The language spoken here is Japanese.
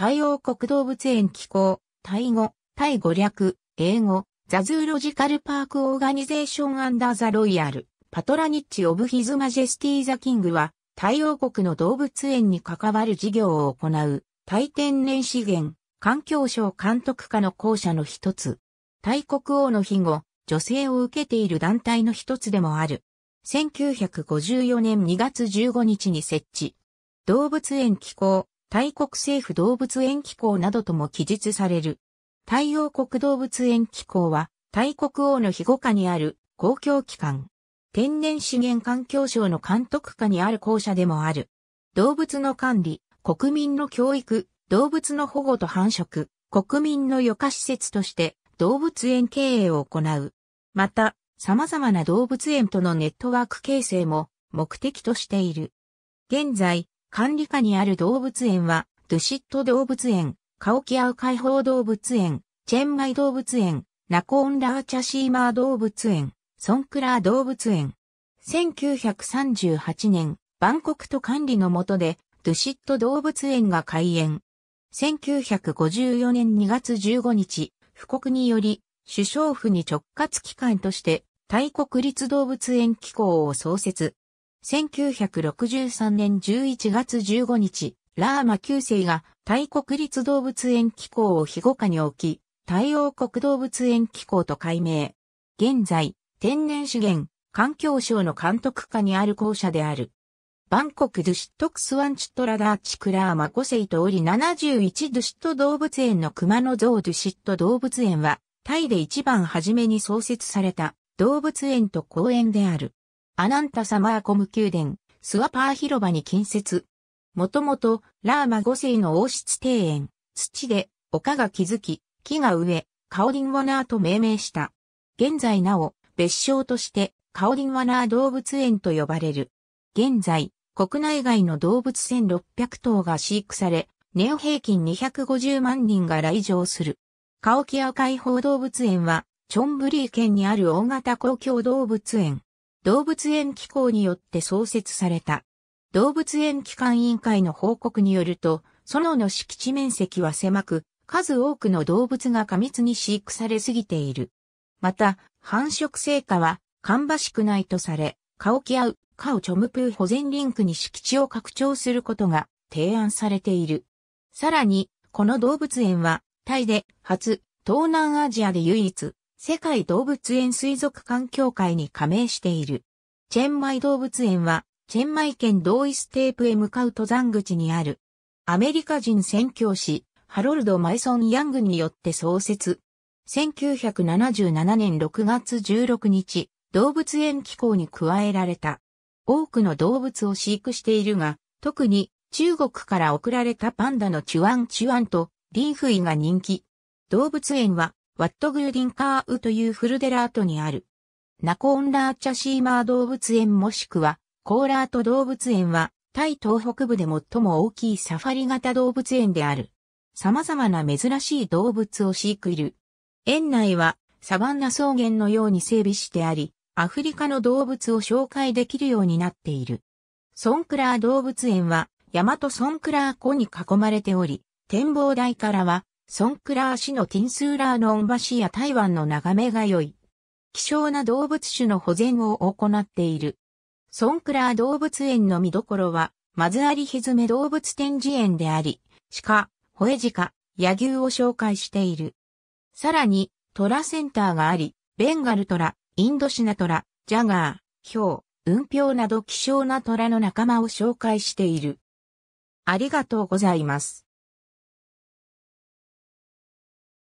太陽国動物園機構、タイ語、タイ語略、英語、ザズーロジカルパークオーガニゼーションアンダーザロイヤル、パトラニッチオブヒズマジェスティーザキングは、太陽国の動物園に関わる事業を行う、タイ天然資源、環境省監督課の校舎の一つ。タイ国王の庇護、女性を受けている団体の一つでもある。1954年2月15日に設置。動物園機構、大国政府動物園機構などとも記述される。太陽国動物園機構は、大国王の庇護下にある公共機関。天然資源環境省の監督下にある校舎でもある。動物の管理、国民の教育、動物の保護と繁殖、国民の余暇施設として動物園経営を行う。また、様々な動物園とのネットワーク形成も目的としている。現在、管理下にある動物園は、ドゥシット動物園、カオキアウ解放動物園、チェンマイ動物園、ナコーンラーチャシーマー動物園、ソンクラー動物園。1938年、バンコクと管理の下で、ドゥシット動物園が開園。1954年2月15日、布告により、首相府に直轄機関として、タイ国立動物園機構を創設。1963年11月15日、ラーマ9世がタイ国立動物園機構を庇護下に置き、タイ王国動物園機構と改名。現在、天然資源、環境省の監督下にある校舎である。バンコクドゥシットクスワンチットラダーチクラーマ5世通り71ドゥシット動物園の熊野像ドゥシット動物園は、タイで一番初めに創設された動物園と公園である。アナンタサマーコム宮殿、スワパー広場に近接。もともと、ラーマ5世の王室庭園、土で、丘が築き、木が植え、カオリンワナーと命名した。現在なお、別称として、カオリンワナー動物園と呼ばれる。現在、国内外の動物1600頭が飼育され、年平均250万人が来場する。カオキア解放動物園は、チョンブリー県にある大型公共動物園。動物園機構によって創設された。動物園機関委員会の報告によると、園の敷地面積は狭く、数多くの動物が過密に飼育されすぎている。また、繁殖成果は、かんばしくないとされ、カオキアウ、カオチョムプー保全リンクに敷地を拡張することが提案されている。さらに、この動物園は、タイで初、東南アジアで唯一、世界動物園水族館協会に加盟している。チェンマイ動物園は、チェンマイ県同一テープへ向かう登山口にある。アメリカ人宣教師、ハロルド・マイソン・ヤングによって創設。1977年6月16日、動物園機構に加えられた。多くの動物を飼育しているが、特に中国から送られたパンダのチュワンチュワンとリンフイが人気。動物園はワットグーディンカーウというフルデラートにある。ナコーンラーチャシーマー動物園もしくは、コーラート動物園は、タイ東北部で最も大きいサファリ型動物園である。様々な珍しい動物を飼育いる。園内はサバンナ草原のように整備してあり、アフリカの動物を紹介できるようになっている。ソンクラー動物園は、山とソンクラー湖に囲まれており、展望台からは、ソンクラー市のティンスーラーの御橋や台湾の眺めが良い。希少な動物種の保全を行っている。ソンクラー動物園の見どころは、マズアリヒズメ動物展示園であり、鹿、ホエジカ、野牛を紹介している。さらに、トラセンターがあり、ベンガルトラ、インドシナトラ、ジャガー、ヒョウ、ウンピョウなど希少なトラの仲間を紹介している。ありがとうございます。